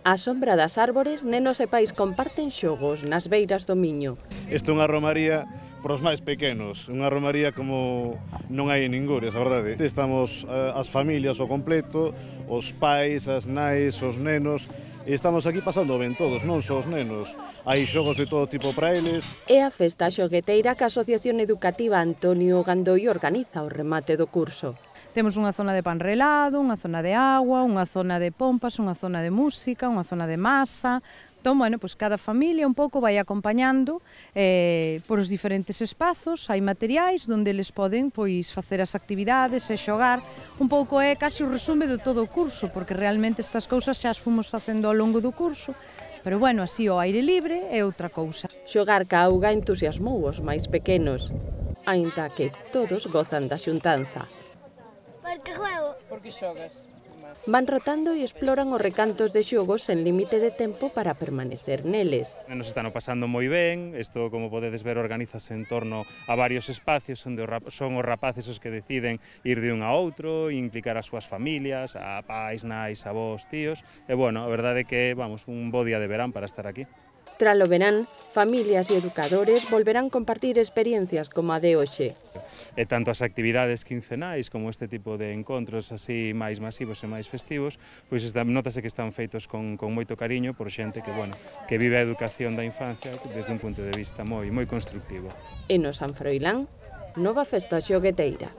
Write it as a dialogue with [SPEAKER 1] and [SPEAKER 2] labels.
[SPEAKER 1] A sombra das árbores, nenos e pais comparten xogos nas beiras do Miño.
[SPEAKER 2] Isto é unha romaría para os máis pequenos, unha romaría como non hai ningures, a verdade. Estamos eh, as familias ao completo, os pais, as nais, os nenos, e estamos aquí pasando ben todos, non só os nenos. Hai xogos de todo tipo
[SPEAKER 1] para eles. É a festa xogueteira que a Asociación Educativa Antonio Gandoi organiza o remate do curso.
[SPEAKER 3] Temos unha zona de pan relado, unha zona de agua, unha zona de pompas, unha zona de música, unha zona de masa, Entón, bueno, pois cada familia un pouco vai acompañando eh, por os diferentes espazos, hai materiais onde eles poden pois facer as actividades e xogar. Un pouco é casi o resume de todo o curso, porque realmente estas cousas xa as fomos facendo ao longo do curso, Pero bueno, así o aire libre é outra cousa.
[SPEAKER 1] Xogar ca auga entusiasmou os máis pequenos, aínda que todos gozan da xuntanza. Por que xogas? Van rotando e exploran os recantos de xogos sen límite de tempo para permanecer neles.
[SPEAKER 4] Nos están pasando moi ben, isto como podedes ver organizase en torno a varios espacios onde son os rapaces os que deciden ir de un a outro, implicar as súas familias, a pais, nais, avós, tíos, e bueno, a verdade é que vamos un bo día de verán para estar aquí.
[SPEAKER 1] o verán, Familias e educadores volverán compartir experiencias como a de hoxe.
[SPEAKER 4] E tanto as actividades quincenais como este tipo de encontros así máis masivos e máis festivos, pois está, notase que están feitos con, con moito cariño por xente que, bueno, que vive a educación da infancia desde un punto de vista moi moi constructivo.
[SPEAKER 1] E no San Froilán, nova festa xogueteira.